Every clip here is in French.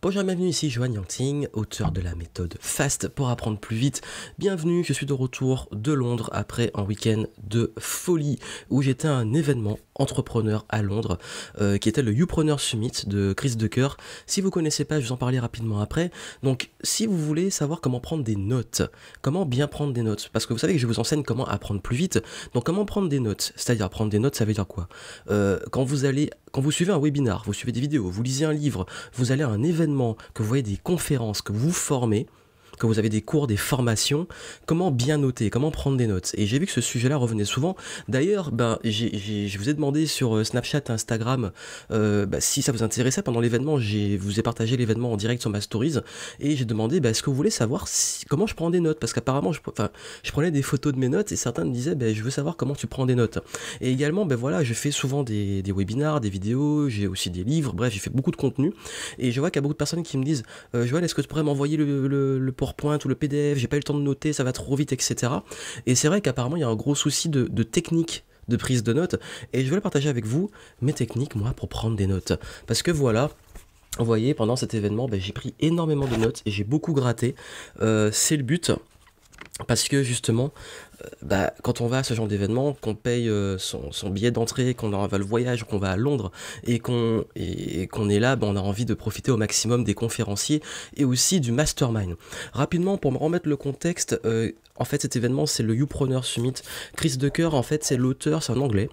Bonjour et bienvenue ici Johan Yanting, auteur de la méthode FAST pour apprendre plus vite. Bienvenue, je suis de retour de Londres après un week-end de folie où j'étais à un événement entrepreneur à Londres, euh, qui était le Youpreneur Summit de Chris Decker. Si vous connaissez pas, je vous en parler rapidement après. Donc, si vous voulez savoir comment prendre des notes, comment bien prendre des notes, parce que vous savez que je vous enseigne comment apprendre plus vite. Donc, comment prendre des notes C'est-à-dire prendre des notes, ça veut dire quoi euh, Quand vous allez, quand vous suivez un webinar, vous suivez des vidéos, vous lisez un livre, vous allez à un événement, que vous voyez des conférences, que vous vous formez. Que vous avez des cours, des formations, comment bien noter, comment prendre des notes. Et j'ai vu que ce sujet-là revenait souvent. D'ailleurs, ben, je vous ai demandé sur euh, Snapchat, Instagram, euh, ben, si ça vous intéressait pendant l'événement. Je vous ai partagé l'événement en direct sur ma stories et j'ai demandé ben, est-ce que vous voulez savoir comment je prends des notes Parce qu'apparemment, je, je prenais des photos de mes notes et certains me disaient ben, je veux savoir comment tu prends des notes. Et également, ben, voilà, je fais souvent des, webinars, des vidéos, j'ai aussi des livres, bref, j'ai fait beaucoup de contenu. Et je vois qu'il y a beaucoup de personnes qui me disent euh, Joël, est-ce que tu pourrais m'envoyer le, le, pointe ou le PDF, j'ai pas eu le temps de noter, ça va trop vite, etc. Et c'est vrai qu'apparemment, il y a un gros souci de, technique de prise de notes, et je voulais partager avec vous mes techniques, moi, pour prendre des notes. Parce que voilà, vous voyez, pendant cet événement, ben, j'ai pris énormément de notes et j'ai beaucoup gratté. Euh, c'est le but. Parce que justement, bah, quand on va à ce genre d'événement, qu'on paye euh, son, billet d'entrée, qu'on va le voyage, qu'on va à Londres et qu'on est là, bah, on a envie de profiter au maximum des conférenciers et aussi du mastermind. Rapidement, pour me remettre le contexte, euh, en fait, cet événement, c'est le Youpreneur Summit. Chris Decker, en fait, c'est l'auteur, c'est un anglais.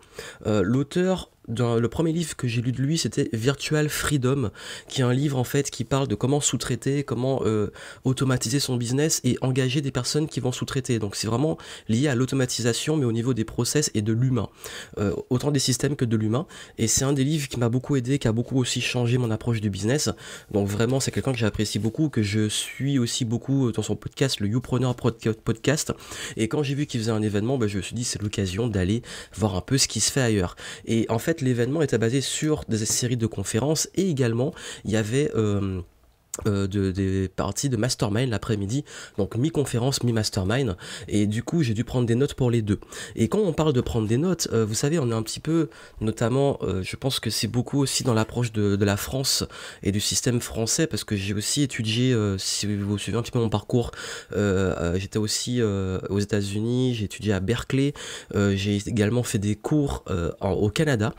Euh, l'auteur le premier livre que j'ai lu de lui, c'était Virtual Freedom, qui est un livre en fait qui parle de comment sous-traiter, comment euh, automatiser son business et engager des personnes qui vont sous-traiter. Donc c'est vraiment lié à l'automatisation, mais au niveau des process et de l'humain, euh, autant des systèmes que de l'humain. Et c'est un des livres qui m'a beaucoup aidé, qui a beaucoup aussi changé mon approche du business. Donc vraiment, c'est quelqu'un que j'apprécie beaucoup, que je suis aussi beaucoup euh, dans son podcast, le Youpreneur Podcast. Et quand j'ai vu qu'il faisait un événement, ben, je me suis dit c'est l'occasion d'aller voir un peu ce qui se fait ailleurs. Et en fait l'événement était basé sur des séries de conférences et également, il y avait... Euh, euh, des parties de mastermind l'après-midi, donc mi-conférence, mi-mastermind, et du coup j'ai dû prendre des notes pour les deux. Et quand on parle de prendre des notes, euh, vous savez, on est un petit peu, notamment, euh, je pense que c'est beaucoup aussi dans l'approche de, la France et du système français, parce que j'ai aussi étudié, si vous suivez un petit peu mon parcours, j'étais aussi aux États-Unis, j'ai étudié à Berkeley, j'ai également fait des cours au Canada,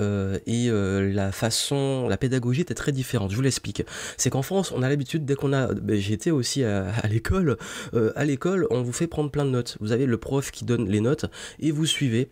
et la façon, la pédagogie était très différente, je vous l'explique. C'est qu'en France, on a l'habitude, dès qu'on a. Ben, j'étais aussi à, l'école. Euh, à l'école, on vous fait prendre plein de notes. Vous avez le prof qui donne les notes et vous suivez.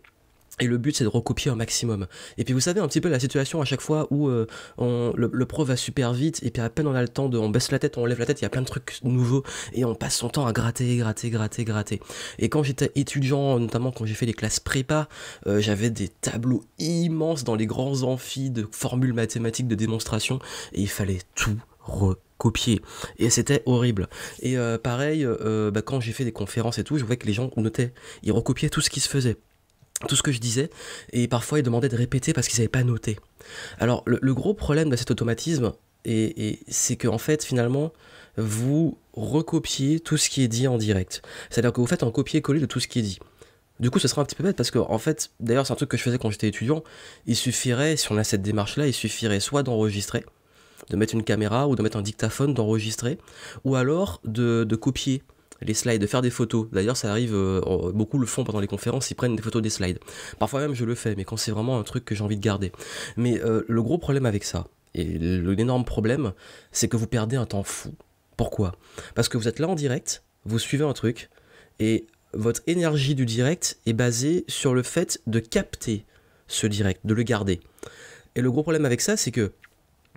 Et le but, c'est de recopier un maximum. Et puis vous savez un petit peu la situation à chaque fois où euh, le, prof va super vite, et puis à peine on a le temps de, on baisse la tête, on lève la tête, il y a plein de trucs nouveaux, et on passe son temps à gratter, gratter, gratter, gratter. Et quand j'étais étudiant, notamment quand j'ai fait les classes prépa, euh, j'avais des tableaux immenses dans les grands amphis de formules mathématiques de démonstrations et il fallait tout recopier. Et c'était horrible. Et euh, pareil, euh, bah, quand j'ai fait des conférences et tout, je voyais que les gens notaient, ils recopiaient tout ce qui se faisait tout ce que je disais, et parfois ils demandaient de répéter parce qu'ils n'avaient pas noté. Alors le, gros problème de cet automatisme, et, c'est qu'en en fait finalement, vous recopiez tout ce qui est dit en direct. C'est-à-dire que vous faites un copier-coller de tout ce qui est dit. Du coup, ce sera un petit peu bête parce que, fait, d'ailleurs, c'est un truc que je faisais quand j'étais étudiant. Il suffirait, si on a cette démarche-là, il suffirait soit d'enregistrer, de mettre une caméra ou de mettre un dictaphone, d'enregistrer, ou alors de, copier les slides, de faire des photos. D'ailleurs, ça arrive, euh, beaucoup le font pendant les conférences, ils prennent des photos des slides. Parfois même, je le fais, mais quand c'est vraiment un truc que j'ai envie de garder. Mais euh, le gros problème avec ça, et l'énorme problème, c'est que vous perdez un temps fou. Pourquoi Parce que vous êtes là en direct, vous suivez un truc, et votre énergie du direct est basée sur le fait de capter ce direct, de le garder. Et le gros problème avec ça, c'est que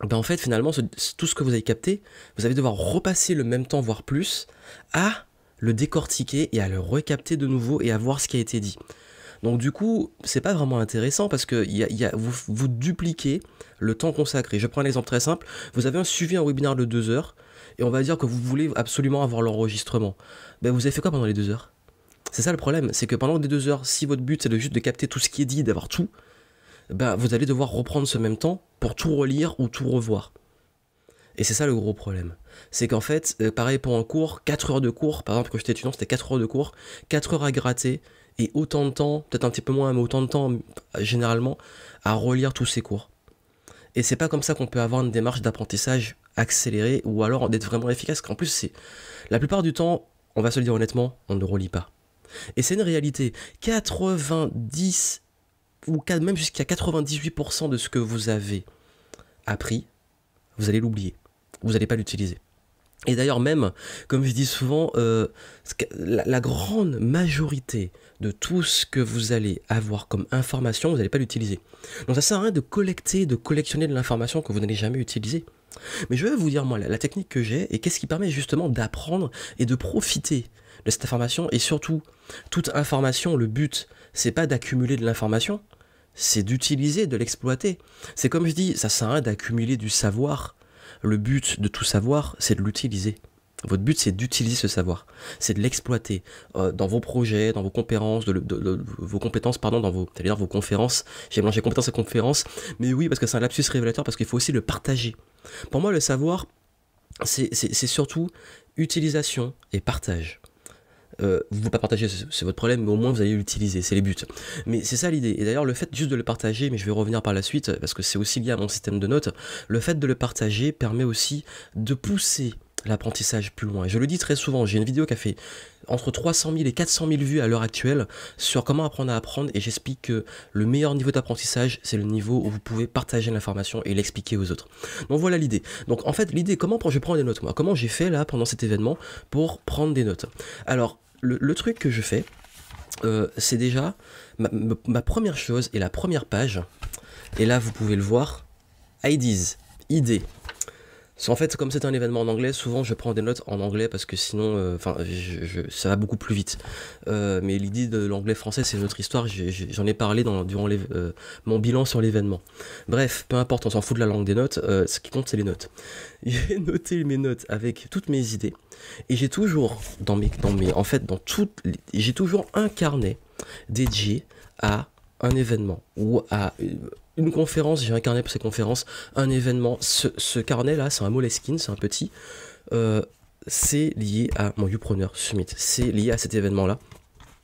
ben, en fait finalement tout ce que vous avez capté, vous allez devoir repasser le même temps, voire plus, à le décortiquer et à le recapter de nouveau et à voir ce qui a été dit. Donc du coup, c'est pas vraiment intéressant parce que vous, dupliquez le temps consacré. Je prends un exemple très simple. Vous avez un suivi, un webinaire de deux heures, et on va dire que vous voulez absolument avoir l'enregistrement. Ben, vous avez fait quoi pendant les deux heures C'est ça le problème, c'est que pendant les deux heures, si votre but c'est juste de capter tout ce qui est dit, d'avoir tout, bah, vous allez devoir reprendre ce même temps pour tout relire ou tout revoir. Et c'est ça le gros problème. C'est qu'en fait, euh, pareil pour un cours, 4 heures de cours, par exemple quand j'étais étudiant, c'était 4 heures de cours, 4 heures à gratter, et autant de temps, peut-être un petit peu moins, mais autant de temps euh, généralement, à relire tous ces cours. Et c'est pas comme ça qu'on peut avoir une démarche d'apprentissage accélérée ou alors d'être vraiment efficace. en plus, c'est la plupart du temps, on va se le dire honnêtement, on ne relit pas. Et c'est une réalité. 90 ou même jusqu'à 98% de ce que vous avez appris, vous allez l'oublier. Vous n'allez pas l'utiliser. Et d'ailleurs même, comme je dis souvent, euh, la, grande majorité de tout ce que vous allez avoir comme information, vous n'allez pas l'utiliser. Donc ça sert à rien de collecter, de collectionner de l'information que vous n'allez jamais utiliser. Mais je vais vous dire moi la technique que j'ai et qu'est-ce qui permet justement d'apprendre et de profiter cette information. Et surtout, toute information, le but, c'est pas d'accumuler de l'information, c'est d'utiliser, de l'exploiter. C'est comme je dis, ça sert à rien d'accumuler du savoir. Le but de tout savoir, c'est de l'utiliser. Votre but, c'est d'utiliser ce savoir, c'est de l'exploiter euh, dans vos projets, dans vos compétences, vos compétences, pardon, dans vos, dire vos conférences. J'ai mélangé compétences et conférences, mais oui, parce que c'est un lapsus révélateur, parce qu'il faut aussi le partager. Pour moi, le savoir, c'est surtout utilisation et partage. Euh, vous ne pouvez pas partager, c'est votre problème, mais au moins vous allez l'utiliser, c'est les buts. Mais c'est ça l'idée. Et d'ailleurs, le fait juste de le partager, mais je vais revenir par la suite, parce que c'est aussi lié à mon système de notes, le fait de le partager permet aussi de pousser l'apprentissage plus loin. Et je le dis très souvent, j'ai une vidéo qui a fait entre 300 000 et 400 000 vues à l'heure actuelle sur comment apprendre à apprendre et j'explique que le meilleur niveau d'apprentissage, c'est le niveau où vous pouvez partager l'information et l'expliquer aux autres. Donc voilà l'idée. Donc en fait, l'idée, comment je prends des notes moi Comment j'ai fait là pendant cet événement pour prendre des notes Alors, le, truc que je fais, euh, c'est déjà ma, première chose et la première page. Et là, vous pouvez le voir. IDs, idées. En fait, comme c'est un événement en anglais, souvent je prends des notes en anglais parce que sinon, euh, enfin, ça va beaucoup plus vite. Euh, mais l'idée de l'anglais français, c'est une autre histoire. J'en ai, parlé durant euh, mon bilan sur l'événement. Bref, peu importe, on s'en fout de la langue des notes. ce qui compte, c'est les notes. J'ai noté mes notes avec toutes mes idées et j'ai toujours dans mes, dans mes, en fait, dans toutes, j'ai toujours un carnet dédié à un événement ou à une conférence, j'ai un carnet pour ces conférences, un événement. Ce, carnet-là, c'est un Moleskine, c'est un petit. Euh, c'est lié à mon Youpreneur Summit. C'est lié à cet événement-là.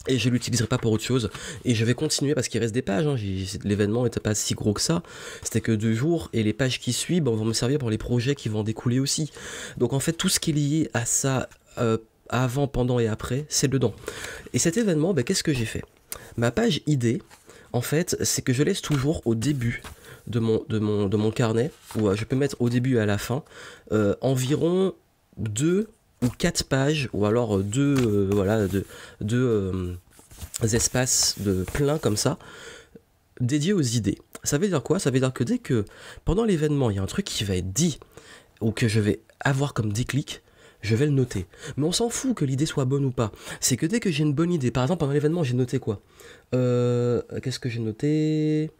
Et je l'utiliserai pas pour autre chose. Et je vais continuer parce qu'il reste des pages. Hein. L'événement n'était pas si gros que ça. C'était que deux jours. Et les pages qui suivent ben, vont me servir pour les projets qui vont découler aussi. Donc en fait, tout ce qui est lié à ça, euh, avant, pendant et après, c'est dedans. Et cet événement, ben, qu'est-ce que j'ai fait Ma page idée, en fait, c'est que je laisse toujours au début de mon, de mon carnet, ou euh, je peux mettre au début et à la fin, euh, environ deux ou quatre pages, ou alors euh, deux, voilà, deux, deux espaces de plein comme ça, dédiés aux idées. Ça veut dire quoi Ça veut dire que dès que pendant l'événement, il y a un truc qui va être dit, ou que je vais avoir comme déclic, je vais le noter. Mais on s'en fout que l'idée soit bonne ou pas. C'est que dès que j'ai une bonne idée, par exemple pendant l'événement, j'ai noté quoi euh, Qu'est-ce que j'ai noté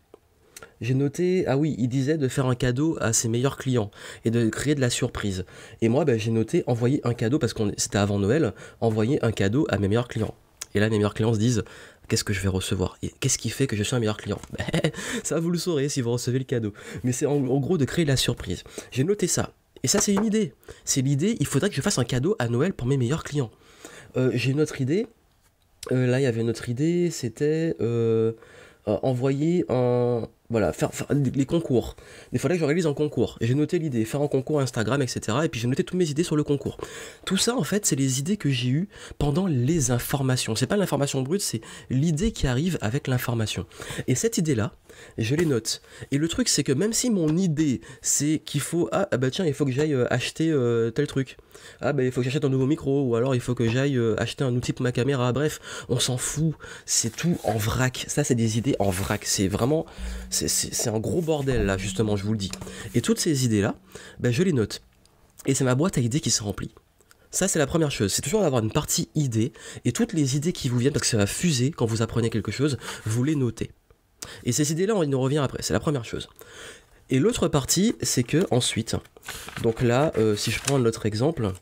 j'ai noté, ah oui, il disait de faire un cadeau à ses meilleurs clients et de créer de la surprise. Et moi, ben, j'ai noté envoyer un cadeau, parce que c'était avant Noël, envoyer un cadeau à mes meilleurs clients. Et là, mes meilleurs clients se disent, qu'est-ce que je vais recevoir qu'est-ce qui fait que je suis un meilleur client Ça, vous le saurez si vous recevez le cadeau. Mais c'est en, en, gros de créer de la surprise. J'ai noté ça. Et ça, c'est une idée. C'est l'idée, il faudrait que je fasse un cadeau à Noël pour mes meilleurs clients. Euh, j'ai une autre idée. Euh, là, il y avait une autre idée, c'était euh, envoyer un, voilà, faire, les concours. Il faudrait que réalise un concours. Et j'ai noté l'idée, faire un concours Instagram, etc. Et puis j'ai noté toutes mes idées sur le concours. Tout ça, en fait, c'est les idées que j'ai eues pendant les informations. C'est pas l'information brute, c'est l'idée qui arrive avec l'information. Et cette idée-là, je les note. Et le truc, c'est que même si mon idée, c'est qu'il faut, ah, ah bah tiens, il faut que j'aille euh, acheter euh, tel truc. Ah, bah il faut que j'achète un nouveau micro, ou alors il faut que j'aille euh, acheter un outil pour ma caméra. Bref, on s'en fout. C'est tout en vrac. Ça, c'est des idées en vrac. C'est vraiment c'est un gros bordel là, justement, je vous le dis. Et toutes ces idées-là, ben, je les note. Et c'est ma boîte à idées qui se remplit. Ça, c'est la première chose. C'est toujours d'avoir une partie idée et toutes les idées qui vous viennent, parce que ça va fuser quand vous apprenez quelque chose, vous les notez. Et ces idées-là, on y nous revient après. C'est la première chose. Et l'autre partie, c'est que ensuite, donc là, euh, si je prends l'autre exemple,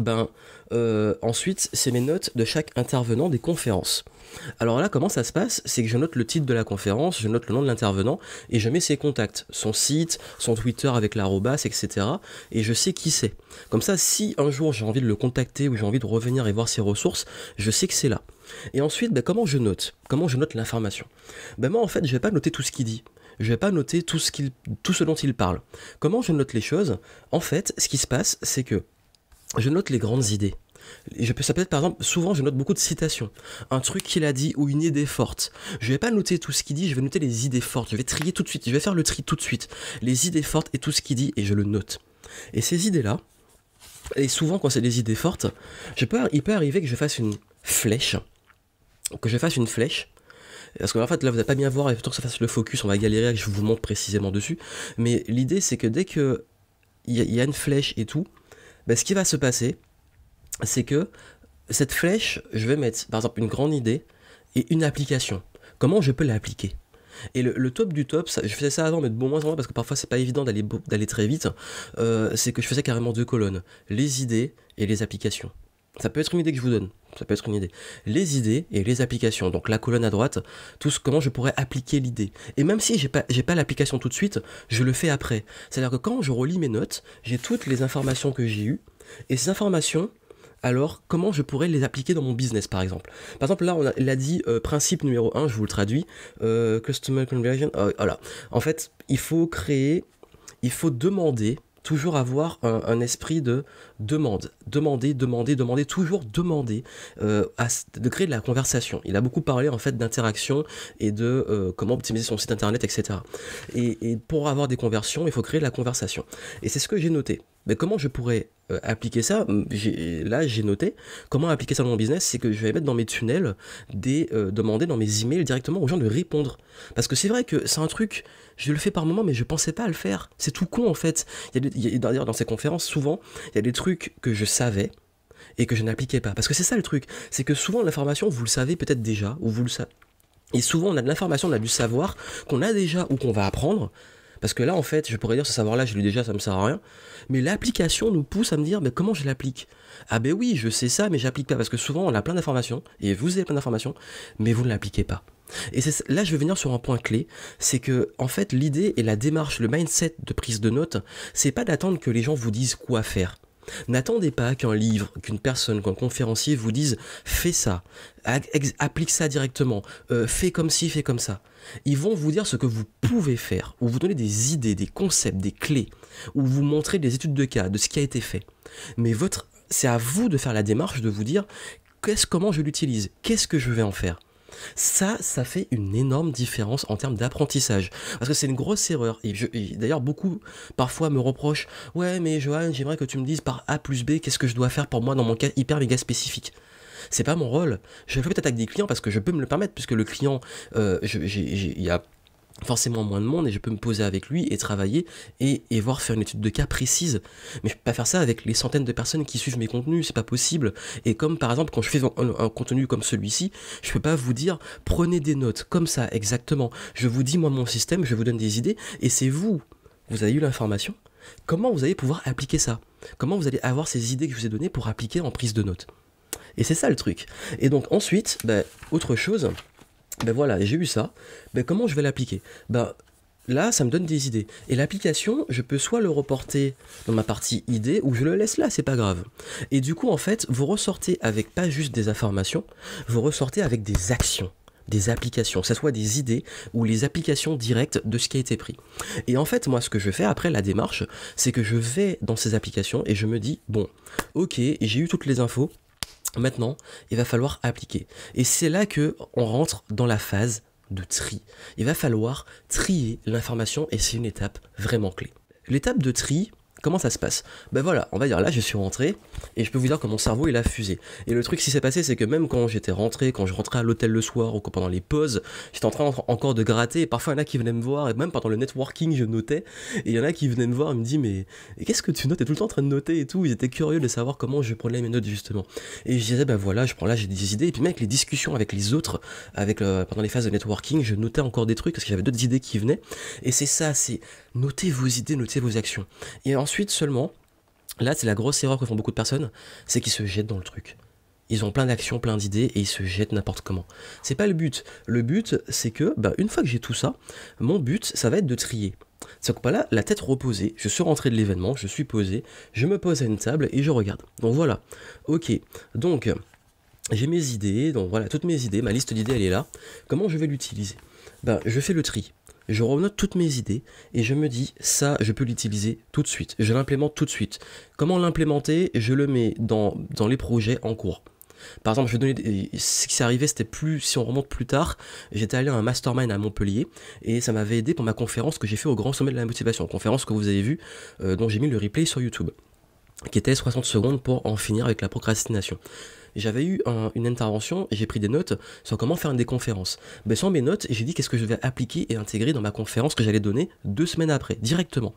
ben, euh, ensuite, c'est mes notes de chaque intervenant des conférences. Alors là, comment ça se passe C'est que je note le titre de la conférence, je note le nom de l'intervenant et je mets ses contacts, son site, son Twitter avec l'arrobas, etc. Et je sais qui c'est. Comme ça, si un jour j'ai envie de le contacter ou j'ai envie de revenir et voir ses ressources, je sais que c'est là. Et ensuite, ben, comment je note Comment je note l'information Ben moi, en fait, je vais pas noter tout ce qu'il dit je ne vais pas noter tout ce dont il parle. Comment je note les choses En fait, ce qui se passe, c'est que je note les grandes idées. Je peux, ça peut être par exemple, souvent je note beaucoup de citations, un truc qu'il a dit ou une idée forte. Je vais pas noter tout ce qu'il dit, je vais noter les idées fortes. Je vais trier tout de suite, je vais faire le tri tout de suite. Les idées fortes et tout ce qu'il dit et je le note. Et ces idées-là, et souvent quand c'est des idées fortes, je il peut arriver que je fasse une flèche, que je fasse une flèche. Parce qu'en fait, là, vous n'allez pas bien voir, et tant que ça fasse le focus, on va galérer, je vous montre précisément dessus. Mais l'idée, c'est que dès que il y a une flèche et tout, ben, ce qui va se passer, c'est que cette flèche, je vais mettre par exemple une grande idée et une application. Comment je peux l'appliquer et le, top du top, je faisais ça avant, mais de bon moins en moins parce que parfois c'est pas évident d'aller d'aller très vite. Euh, c'est que je faisais carrément deux colonnes les idées et les applications. Ça peut être une idée que je vous donne ça peut être une idée. Les idées et les applications. Donc la colonne à droite, tout ce comment je pourrais appliquer l'idée. Et même si j'ai pas pas l'application tout de suite, je le fais après. C'est-à-dire que quand je relis mes notes, j'ai toutes les informations que j'ai eues et ces informations alors comment je pourrais les appliquer dans mon business par exemple Par exemple là on a, dit euh, principe numéro 1, je vous le traduis, euh, Customer Conversion, euh, voilà. En fait il faut créer, il faut demander toujours avoir un, esprit de demande, demander, demander, demander, toujours demander, euh, de créer de la conversation. Il a beaucoup parlé en fait d'interaction et de euh, comment optimiser son site internet, etc. Et, et pour avoir des conversions, il faut créer de la conversation. Et c'est ce que j'ai noté mais comment je pourrais euh, appliquer ça hum, Là, j'ai noté comment appliquer ça dans mon business, c'est que je vais mettre dans mes tunnels des euh, demander dans mes emails directement aux gens de répondre. Parce que c'est vrai que c'est un truc, je le fais par moment, mais je pensais pas à le faire. C'est tout con en fait. D'ailleurs, dans ces conférences, souvent, il y a des trucs que je savais et que je n'appliquais pas. Parce que c'est ça le truc, c'est que souvent l'information, vous le savez peut-être déjà, ou vous le savez. Et souvent, on a de l'information, on a du savoir qu'on a déjà ou qu'on va apprendre, parce que là, en fait, je pourrais dire ce savoir-là, je l'ai déjà, ça me sert à rien. Mais l'application nous pousse à me dire, mais comment je l'applique Ah ben oui, je sais ça, mais j'applique pas. Parce que souvent, on a plein d'informations, et vous avez plein d'informations, mais vous ne l'appliquez pas. Et là, je vais venir sur un point clé, c'est que, en fait, l'idée et la démarche, le mindset de prise de notes, c'est pas d'attendre que les gens vous disent quoi faire. N'attendez pas qu'un livre, qu'une personne, qu'un conférencier vous dise fais ça, applique ça directement, euh, fais comme ci, fais comme ça. Ils vont vous dire ce que vous pouvez faire, ou vous donner des idées, des concepts, des clés, ou vous montrer des études de cas, de ce qui a été fait. Mais votre, c'est à vous de faire la démarche de vous dire qu'est-ce, comment je l'utilise, qu'est-ce que je vais en faire. Ça, ça fait une énorme différence en termes d'apprentissage. Parce que c'est une grosse erreur. Et, d'ailleurs, beaucoup parfois me reprochent Ouais, mais Johan, j'aimerais que tu me dises par A plus B, qu'est-ce que je dois faire pour moi dans mon cas hyper méga spécifique c'est pas mon rôle. Je veux fais peut-être avec des clients parce que je peux me le permettre, puisque le client, euh, il y a forcément moins de monde et je peux me poser avec lui et travailler et, voir faire une étude de cas précise. Mais je peux pas faire ça avec les centaines de personnes qui suivent mes contenus, c'est pas possible. Et comme par exemple quand je fais un, contenu comme celui-ci, je peux pas vous dire prenez des notes comme ça exactement. Je vous dis moi mon système, je vous donne des idées et c'est vous, vous avez eu l'information, comment vous allez pouvoir appliquer ça Comment vous allez avoir ces idées que je vous ai données pour appliquer en prise de notes Et c'est ça le truc. Et donc ensuite, bah, autre chose, ben voilà, j'ai eu ça, ben comment je vais l'appliquer Ben là, ça me donne des idées. Et l'application, je peux soit le reporter dans ma partie idées ou je le laisse là, c'est pas grave. Et du coup, en fait, vous ressortez avec pas juste des informations, vous ressortez avec des actions des applications, que ce soit des idées ou les applications directes de ce qui a été pris. Et en fait, moi, ce que je fais après la démarche, c'est que je vais dans ces applications et je me dis, bon, ok, j'ai eu toutes les infos, Maintenant, il va falloir appliquer. Et c'est là que on rentre dans la phase de tri. Il va falloir trier l'information et c'est une étape vraiment clé. L'étape de tri, Comment ça se passe Ben voilà, on va dire là je suis rentré et je peux vous dire que mon cerveau il a fusé. Et le truc qui s'est passé c'est que même quand j'étais rentré, quand je rentrais à l'hôtel le soir ou pendant les pauses, j'étais en train encore de gratter et parfois il y en a qui venaient me voir et même pendant le networking je notais et il y en a qui venaient me voir et me disent mais qu'est-ce que tu notes T'es tout le temps en train de noter et tout. Ils étaient curieux de savoir comment je prenais mes notes justement. Et je disais ben voilà, je prends là j'ai des idées et puis même avec les discussions avec les autres, avec pendant les phases de networking, je notais encore des trucs parce que j'avais d'autres idées qui venaient. Et c'est ça, c'est notez vos idées, notez vos actions. Et ensuite seulement, là c'est la grosse erreur que font beaucoup de personnes, c'est qu'ils se jettent dans le truc. Ils ont plein d'actions, plein d'idées et ils se jettent n'importe comment. C'est pas le but. Le but, c'est que, bah, une fois que j'ai tout ça, mon but, ça va être de trier. C'est-à-dire là, la tête reposée, je suis rentré de l'événement, je suis posé, je me pose à une table et je regarde. Donc voilà. Ok. Donc, j'ai mes idées, donc voilà, toutes mes idées, ma liste d'idées, elle est là. Comment je vais l'utiliser Bah je fais le tri je renote toutes mes idées et je me dis ça, je peux l'utiliser tout de suite. Je l'implémente tout de suite. Comment l'implémenter Je le mets dans, les projets en cours. Par exemple, je ce qui s'est arrivé, c'était plus si on remonte plus tard, j'étais allé à un mastermind à Montpellier et ça m'avait aidé pour ma conférence que j'ai fait au Grand Sommet de la Motivation, conférence que vous avez vue euh, dont j'ai mis le replay sur YouTube qui était 60 secondes pour en finir avec la procrastination j'avais eu une intervention et j'ai pris des notes sur comment faire des conférences. Mais ben, sur mes notes, j'ai dit qu'est-ce que je vais appliquer et intégrer dans ma conférence que j'allais donner deux semaines après, directement.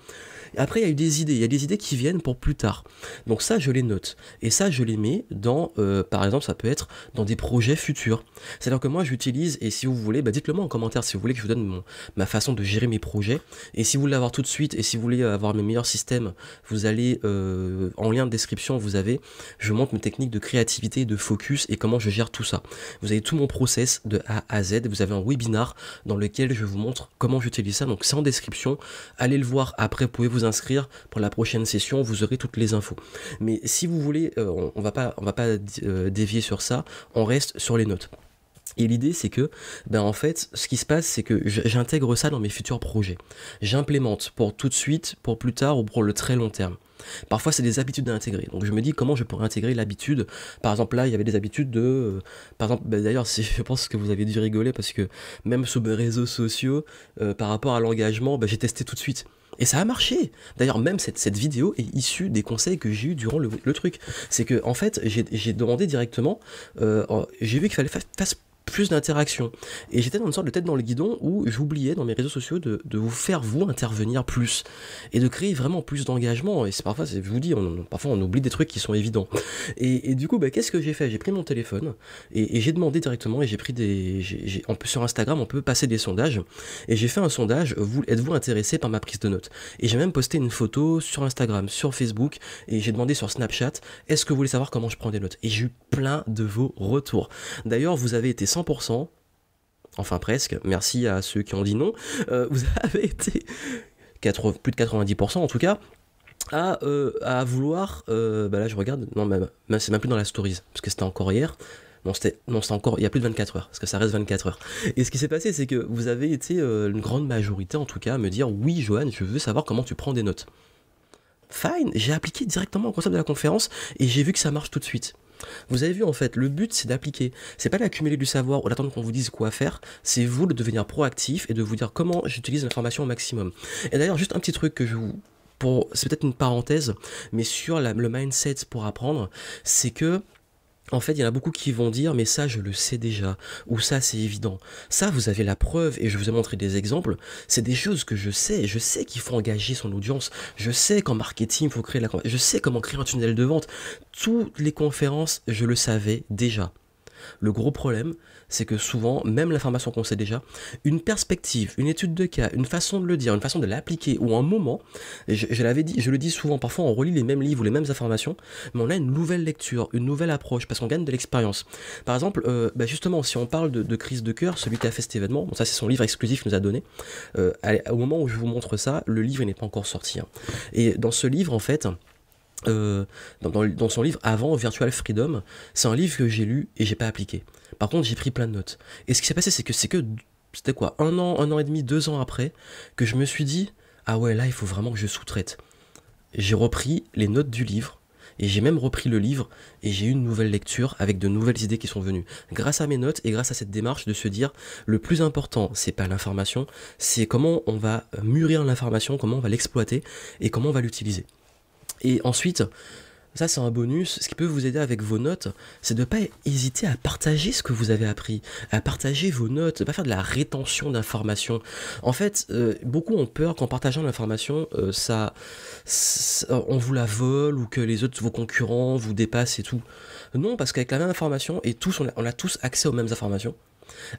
Après, il y a eu des idées. Il y a des idées qui viennent pour plus tard. Donc ça, je les note. Et ça, je les mets dans, euh, par exemple, ça peut être dans des projets futurs. C'est-à-dire que moi, j'utilise, et si vous voulez, bah, dites-le moi en commentaire si vous voulez que je vous donne mon, ma façon de gérer mes projets. Et si vous voulez avoir tout de suite, et si vous voulez avoir mes meilleurs systèmes, vous allez, euh, en lien de description, vous avez, je montre mes techniques de créativité, de focus, et comment je gère tout ça. Vous avez tout mon process de A à Z. Vous avez un webinar dans lequel je vous montre comment j'utilise ça. Donc c'est en description. Allez le voir après, vous pouvez vous inscrire pour la prochaine session, vous aurez toutes les infos. Mais si vous voulez, euh, on, va pas, on va pas euh, dévier sur ça, on reste sur les notes. Et l'idée, c'est que, ben en fait, ce qui se passe, c'est que j'intègre ça dans mes futurs projets. J'implémente pour tout de suite, pour plus tard ou pour le très long terme. Parfois, c'est des habitudes à intégrer. Donc, je me dis comment je pourrais intégrer l'habitude. Par exemple, là, il y avait des habitudes de. Euh, par exemple, ben, d'ailleurs, je pense que vous avez dû rigoler parce que même sur mes réseaux sociaux, par rapport à l'engagement, ben, j'ai testé tout de suite. Et ça a marché. D'ailleurs, même cette, vidéo est issue des conseils que j'ai eu durant le, truc. C'est que, en fait, j'ai demandé directement, euh, j'ai vu qu'il fallait faire plus d'interactions. Et j'étais dans une sorte de tête dans le guidon où j'oubliais dans mes réseaux sociaux de, vous faire vous intervenir plus et de créer vraiment plus d'engagement. Et c'est parfois, je vous dis, on, parfois on oublie des trucs qui sont évidents. Et, du coup, bah, qu'est-ce que j'ai fait J'ai pris mon téléphone et, j'ai demandé directement et j'ai pris des. J sur Instagram, on peut passer des sondages et j'ai fait un sondage. Vous êtes-vous intéressé par ma prise de notes Et j'ai même posté une photo sur Instagram, sur Facebook et j'ai demandé sur Snapchat est-ce que vous voulez savoir comment je prends des notes Et j'ai eu plein de vos retours. D'ailleurs, vous avez été sans enfin presque, merci à ceux qui ont dit non, euh, vous avez été plus de 90% en tout cas, à, euh, vouloir, euh, bah là je regarde, non même, c'est même plus dans la stories, parce que c'était encore hier, non c'était, non c'était encore, il y a plus de 24 heures, parce que ça reste 24 heures. Et ce qui s'est passé, c'est que vous avez été une grande majorité en tout cas à me dire, oui Johan, je veux savoir comment tu prends des notes. Fine, j'ai appliqué directement au concept de la conférence et j'ai vu que ça marche tout de suite. Vous avez vu en fait, le but c'est d'appliquer. C'est pas d'accumuler du savoir ou d'attendre qu'on vous dise quoi faire, c'est vous de devenir proactif et de vous dire comment j'utilise l'information au maximum. Et d'ailleurs, juste un petit truc que je vous c'est peut-être une parenthèse, mais sur le mindset pour apprendre, c'est que en fait, il y en a beaucoup qui vont dire, mais ça, je le sais déjà, ou ça, c'est évident. Ça, vous avez la preuve, et je vous ai montré des exemples. C'est des choses que je sais. Je sais qu'il faut engager son audience. Je sais qu'en marketing, il faut créer la. Je sais comment créer un tunnel de vente. Toutes les conférences, je le savais déjà. Le gros problème, c'est que souvent, même l'information qu'on sait déjà, une perspective, une étude de cas, une façon de le dire, une façon de l'appliquer ou un moment, je, l'avais dit, je le dis souvent, parfois on relit les mêmes livres ou les mêmes informations, mais on a une nouvelle lecture, une nouvelle approche parce qu'on gagne de l'expérience. Par exemple, euh, bah justement, si on parle de, crise de cœur, celui qui a fait cet événement, bon, ça c'est son livre exclusif qu'il nous a donné. Euh, au moment où je vous montre ça, le livre n'est pas encore sorti. Hein. Et dans ce livre, en fait, euh, dans, son livre avant Virtual Freedom, c'est un livre que j'ai lu et j'ai pas appliqué. Par contre, j'ai pris plein de notes. Et ce qui s'est passé, c'est que c'est que c'était quoi un an, un an et demi, deux ans après que je me suis dit ah ouais là il faut vraiment que je sous-traite. J'ai repris les notes du livre et j'ai même repris le livre et j'ai eu une nouvelle lecture avec de nouvelles idées qui sont venues grâce à mes notes et grâce à cette démarche de se dire le plus important c'est pas l'information, c'est comment on va mûrir l'information, comment on va l'exploiter et comment on va l'utiliser. Et ensuite, ça c'est un bonus, ce qui peut vous aider avec vos notes, c'est de ne pas hésiter à partager ce que vous avez appris, à partager vos notes, de ne pas faire de la rétention d'informations. En fait, euh, beaucoup ont peur qu'en partageant l'information, euh, ça, on vous la vole ou que les autres, vos concurrents vous dépassent et tout. Non, parce qu'avec la même information, et tous, on a tous accès aux mêmes informations,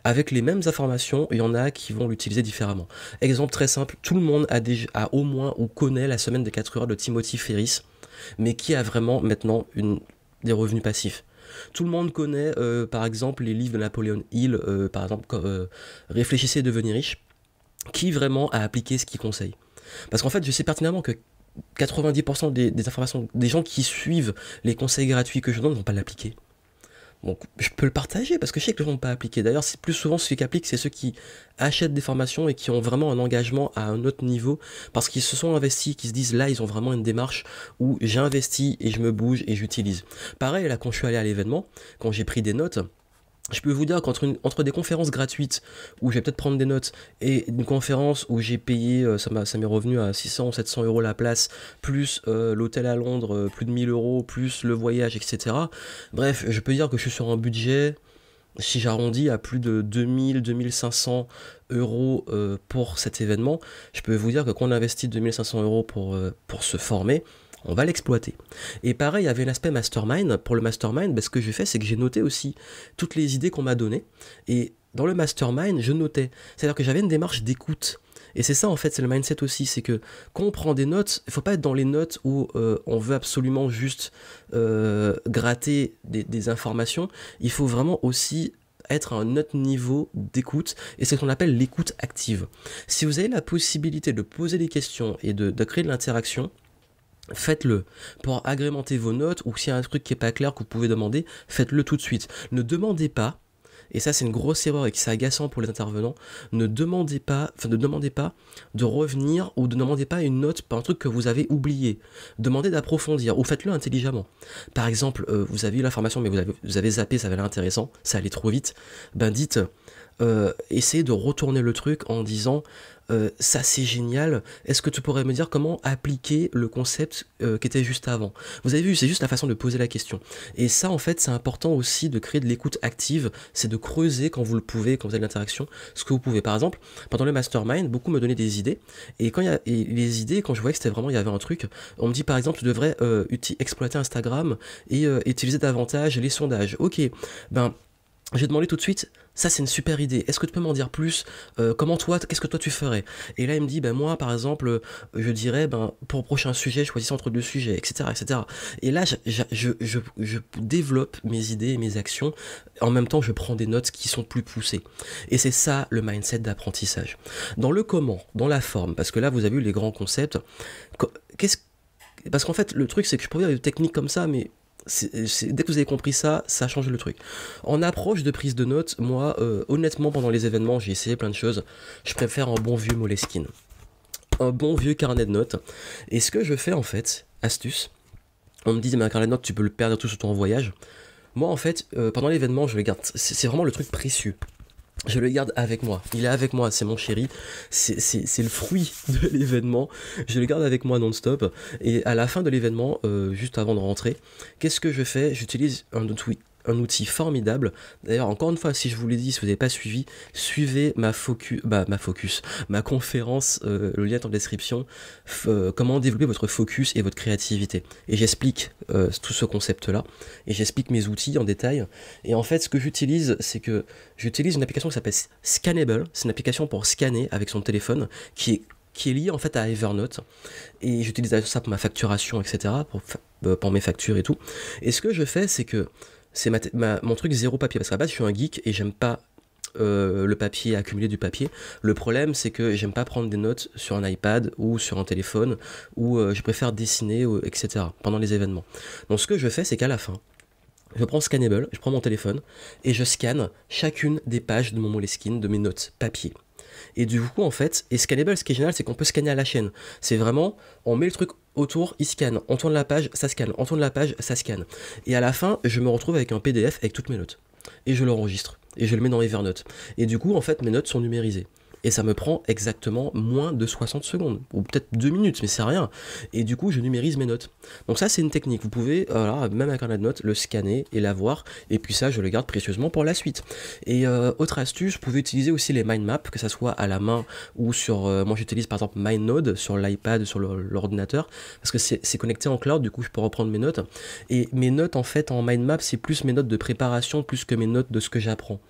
avec les mêmes informations, il y en a qui vont l'utiliser différemment. Exemple très simple, tout le monde a, au moins ou connaît la semaine des 4 heures de Timothy Ferris, mais qui a vraiment maintenant une, des revenus passifs. Tout le monde connaît euh, par exemple les livres de Napoléon Hill, euh, par exemple euh, Réfléchissez et devenez riche, qui vraiment a appliqué ce qu'il conseille. Parce qu'en fait, je sais pertinemment que 90% des informations des gens qui suivent les conseils gratuits que je donne ne vont pas l'appliquer. Bon, je peux le partager parce que je sais que les gens n'ont pas appliqué. D'ailleurs, c'est plus souvent ceux qui appliquent, c'est ceux qui achètent des formations et qui ont vraiment un engagement à un autre niveau parce qu'ils se sont investis, qui se disent là, ils ont vraiment une démarche où j'investis et je me bouge et j'utilise. Pareil, là, quand je suis allé à l'événement, quand j'ai pris des notes, je peux vous dire qu'entre des conférences gratuites où je vais peut-être prendre des notes et une conférence où j'ai payé, euh, ça, m'est revenu à 600 ou 700 euros la place, plus euh, l'hôtel à Londres, euh, plus de 1000 euros, plus le voyage, etc. Bref, je peux dire que je suis sur un budget, si j'arrondis à plus de 2000, 2500 euros pour cet événement, je peux vous dire que quand on investit 2500 euros pour, pour se former, on va l'exploiter. Et pareil, il y avait l'aspect mastermind. Pour le mastermind, ben, ce que j'ai fait, c'est que j'ai noté aussi toutes les idées qu'on m'a données. Et dans le mastermind, je notais. C'est-à-dire que j'avais une démarche d'écoute. Et c'est ça en fait, c'est le mindset aussi, c'est que quand on prend des notes, il ne faut pas être dans les notes où euh, on veut absolument juste euh, gratter des, informations, il faut vraiment aussi être à un autre niveau d'écoute et c'est ce qu'on appelle l'écoute active. Si vous avez la possibilité de poser des questions et de créer de l'interaction, faites-le. Pour agrémenter vos notes, ou s'il y a un truc qui n'est pas clair que vous pouvez demander, faites-le tout de suite. Ne demandez pas, et ça c'est une grosse erreur et qui c'est agaçant pour les intervenants, ne demandez pas, enfin ne demandez pas de revenir ou ne demandez pas une note pour un truc que vous avez oublié. Demandez d'approfondir ou faites-le intelligemment. Par exemple, euh, vous avez eu l'information mais vous avez, zappé, ça avait l'air intéressant, ça allait trop vite, ben dites euh, essayer de retourner le truc en disant euh, ça c'est génial, est-ce que tu pourrais me dire comment appliquer le concept euh, qui était juste avant Vous avez vu, c'est juste la façon de poser la question. Et ça en fait c'est important aussi de créer de l'écoute active, c'est de creuser quand vous le pouvez, quand vous avez l'interaction, ce que vous pouvez. Par exemple, pendant le mastermind, beaucoup me donnaient des idées, et quand il y a les idées, quand je voyais que c'était vraiment, il y avait un truc, on me dit par exemple tu devrais exploiter Instagram et utiliser davantage les sondages. Ok, ben j'ai demandé tout de suite, ça c'est une super idée, est-ce que tu peux m'en dire plus euh, Comment toi, qu'est-ce que toi tu ferais Et là il me dit, ben moi par exemple, je dirais, ben pour le prochain sujet, je choisis entre deux sujets, etc. etc. Et là je, je, je, je développe mes idées et mes actions, en même temps je prends des notes qui sont plus poussées. Et c'est ça le mindset d'apprentissage. Dans le comment, dans la forme, parce que là vous avez eu les grands concepts, qu'est-ce parce qu'en fait, le truc, c'est que je pourrais dire des techniques comme ça, mais dès que vous avez compris ça, ça change le truc. En approche de prise de notes, moi, euh, honnêtement, pendant les événements, j'ai essayé plein de choses. Je préfère un bon vieux Moleskine. Un bon vieux carnet de notes. Et ce que je fais, en fait, astuce, on me dit, mais un carnet de notes, tu peux le perdre tout sur ton voyage. Moi, en fait, euh, pendant l'événement, je le garde. C'est vraiment le truc précieux je le garde avec moi. Il est avec moi, c'est mon chéri. C'est le fruit de l'événement. Je le garde avec moi non-stop. Et à la fin de l'événement, euh, juste avant de rentrer, qu'est-ce que je fais J'utilise un, tweet un outil formidable. D'ailleurs, encore une fois, si je vous l'ai dit, si vous n'avez pas suivi, suivez ma focus, bah, ma focus, ma conférence, euh, le lien est en description, euh, comment développer votre focus et votre créativité. Et j'explique euh, tout ce concept-là, et j'explique mes outils en détail. Et en fait, ce que j'utilise, c'est que j'utilise une application qui s'appelle Scannable. C'est une application pour scanner avec son téléphone, qui est qui est lié en fait à Evernote. Et j'utilise ça pour ma facturation, etc., pour, pour mes factures et tout. Et ce que je fais, c'est que c'est ma, mon truc zéro papier. Parce qu'à base, je suis un geek et j'aime pas euh, le papier, accumuler du papier. Le problème, c'est que j'aime pas prendre des notes sur un iPad ou sur un téléphone, ou euh, je préfère dessiner, etc., pendant les événements. Donc ce que je fais, c'est qu'à la fin, je prends Scannable, je prends mon téléphone, et je scanne chacune des pages de mon Moleskine, de mes notes papier. Et du coup, en fait, et scannable, ce qui est génial, c'est qu'on peut scanner à la chaîne. C'est vraiment, on met le truc autour, il scanne. On tourne la page, ça scanne. On tourne la page, ça scanne. Et à la fin, je me retrouve avec un PDF avec toutes mes notes. Et je l'enregistre. Et je le mets dans Evernote. Et du coup, en fait, mes notes sont numérisées et ça me prend exactement moins de 60 secondes, ou peut-être 2 minutes, mais c'est rien. Et du coup, je numérise mes notes. Donc ça, c'est une technique. Vous pouvez, euh, même avec un de notes, le scanner et l'avoir, et puis ça, je le garde précieusement pour la suite. Et euh, autre astuce, vous pouvez utiliser aussi les mind maps, que ça soit à la main ou sur... Euh, moi, j'utilise par exemple MindNode sur l'iPad, sur l'ordinateur, parce que c'est connecté en cloud, du coup, je peux reprendre mes notes. Et mes notes, en fait, en mind map, c'est plus mes notes de préparation, plus que mes notes de ce que j'apprends.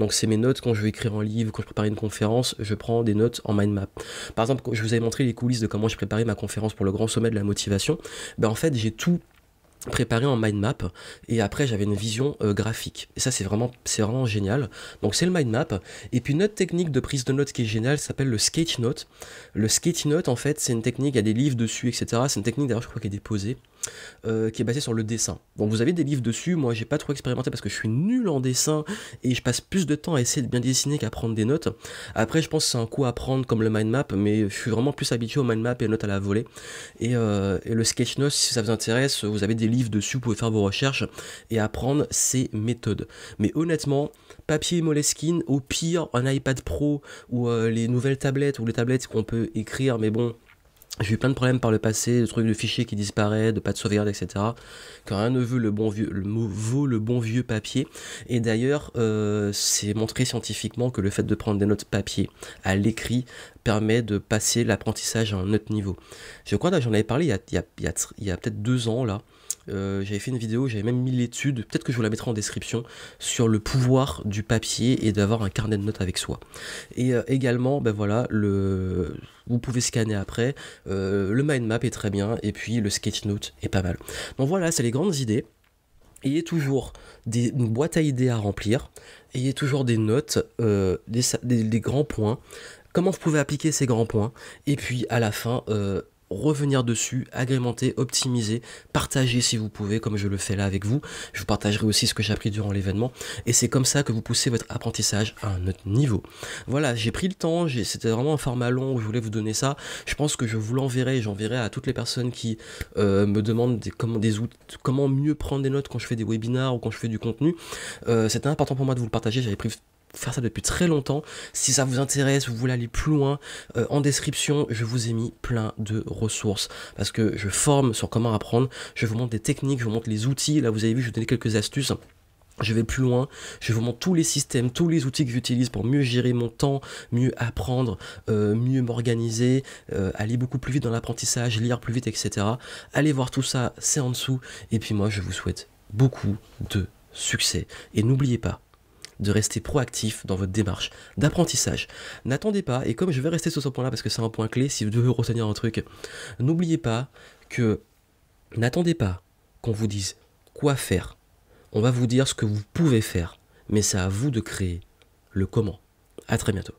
Donc c'est mes notes quand je vais écrire un livre, quand je prépare une conférence, je prends des notes en mind map. Par exemple, je vous avais montré les coulisses de comment j'ai préparé ma conférence pour le grand sommet de la motivation, ben en fait j'ai tout préparé en mind map et après j'avais une vision euh, graphique et ça c'est vraiment c'est vraiment génial donc c'est le mind map et puis une autre technique de prise de notes qui est géniale s'appelle le skate note le sketch note en fait c'est une technique il y a des livres dessus etc c'est une technique d'ailleurs je crois qu'elle est déposée euh, qui est basé sur le dessin. Donc vous avez des livres dessus, moi j'ai pas trop expérimenté parce que je suis nul en dessin et je passe plus de temps à essayer de bien dessiner qu'à prendre des notes. Après je pense que c'est un coup à prendre comme le mind map, mais je suis vraiment plus habitué au mind map et aux notes à la volée. Et, euh, le sketch notes, si ça vous intéresse, vous avez des livres dessus, vous pouvez faire vos recherches et apprendre ces méthodes. Mais honnêtement, papier et Moleskine, au pire un iPad Pro ou euh, les nouvelles tablettes ou les tablettes qu'on peut écrire, mais bon, j'ai eu plein de problèmes par le passé, de trucs de fichiers qui disparaissent, de pas de sauvegarde, etc. Quand rien ne le bon vieux, le vaut le bon vieux papier. Et d'ailleurs, euh, c'est montré scientifiquement que le fait de prendre des notes papier à l'écrit permet de passer l'apprentissage à un autre niveau. Je crois que j'en avais parlé il y a, a peut-être deux ans là. Euh, j'avais fait une vidéo, j'avais même mis l'étude, peut-être que je vous la mettrai en description, sur le pouvoir du papier et d'avoir un carnet de notes avec soi. Et euh, également, ben voilà, le... vous pouvez scanner après, euh, le mind map est très bien, et puis le sketch note est pas mal. Donc voilà, c'est les grandes idées. Ayez toujours des, boîtes à idées à remplir, ayez toujours des notes, des, grands points, comment vous pouvez appliquer ces grands points, et puis à la fin, revenir dessus, agrémenter, optimiser, partager si vous pouvez, comme je le fais là avec vous. Je vous partagerai aussi ce que j'ai appris durant l'événement. Et c'est comme ça que vous poussez votre apprentissage à un autre niveau. Voilà, j'ai pris le temps, c'était vraiment un format long où je voulais vous donner ça. Je pense que je vous l'enverrai et j'enverrai à toutes les personnes qui euh, me demandent comment, des outils, comment mieux prendre des notes quand je fais des webinars ou quand je fais du contenu. Euh, c'était important pour moi de vous le partager, j'avais pris faire ça depuis très longtemps. Si ça vous intéresse, vous voulez aller plus loin, euh, en description, je vous ai mis plein de ressources parce que je forme sur comment apprendre. Je vous montre des techniques, je vous montre les outils. Là, vous avez vu, je vous donnais quelques astuces. Je vais plus loin, je vous montre tous les systèmes, tous les outils que j'utilise pour mieux gérer mon temps, mieux apprendre, euh, mieux m'organiser, euh, aller beaucoup plus vite dans l'apprentissage, lire plus vite, etc. Allez voir tout ça, c'est en dessous. Et puis moi, je vous souhaite beaucoup de succès. Et n'oubliez pas, de rester proactif dans votre démarche d'apprentissage. N'attendez pas, et comme je vais rester sur ce point-là parce que c'est un point clé, si vous devez retenir un truc, n'oubliez pas que n'attendez pas qu'on vous dise quoi faire. On va vous dire ce que vous pouvez faire, mais c'est à vous de créer le comment. À très bientôt.